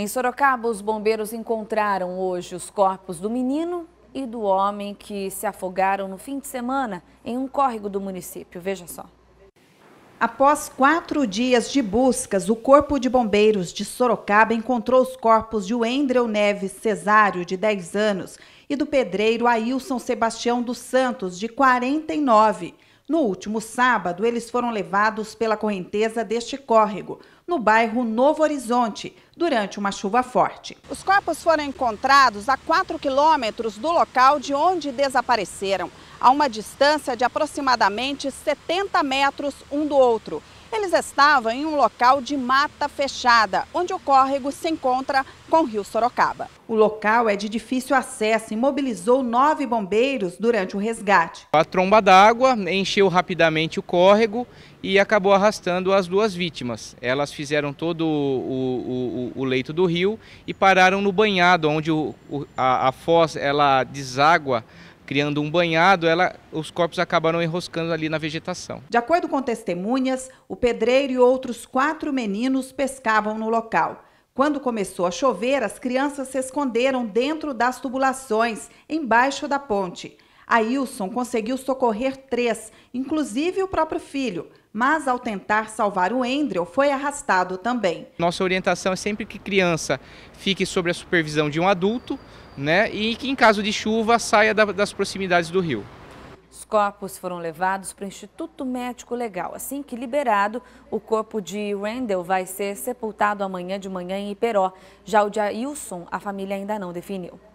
Em Sorocaba, os bombeiros encontraram hoje os corpos do menino e do homem que se afogaram no fim de semana em um córrego do município. Veja só. Após quatro dias de buscas, o Corpo de Bombeiros de Sorocaba encontrou os corpos de Wendel Neves Cesário, de 10 anos, e do pedreiro Ailson Sebastião dos Santos, de 49 no último sábado, eles foram levados pela correnteza deste córrego, no bairro Novo Horizonte, durante uma chuva forte. Os corpos foram encontrados a 4 quilômetros do local de onde desapareceram, a uma distância de aproximadamente 70 metros um do outro. Eles estavam em um local de mata fechada, onde o córrego se encontra com o rio Sorocaba. O local é de difícil acesso e mobilizou nove bombeiros durante o resgate. A tromba d'água encheu rapidamente o córrego e acabou arrastando as duas vítimas. Elas fizeram todo o, o, o leito do rio e pararam no banhado, onde o, a, a foz ela deságua criando um banhado, ela, os corpos acabaram enroscando ali na vegetação. De acordo com testemunhas, o pedreiro e outros quatro meninos pescavam no local. Quando começou a chover, as crianças se esconderam dentro das tubulações, embaixo da ponte. Ailson conseguiu socorrer três, inclusive o próprio filho, mas ao tentar salvar o Andrew foi arrastado também. Nossa orientação é sempre que criança fique sob a supervisão de um adulto né, e que em caso de chuva saia das proximidades do rio. Os corpos foram levados para o Instituto Médico Legal. Assim que liberado, o corpo de Randall vai ser sepultado amanhã de manhã em Iperó. Já o de Ailson, a família ainda não definiu.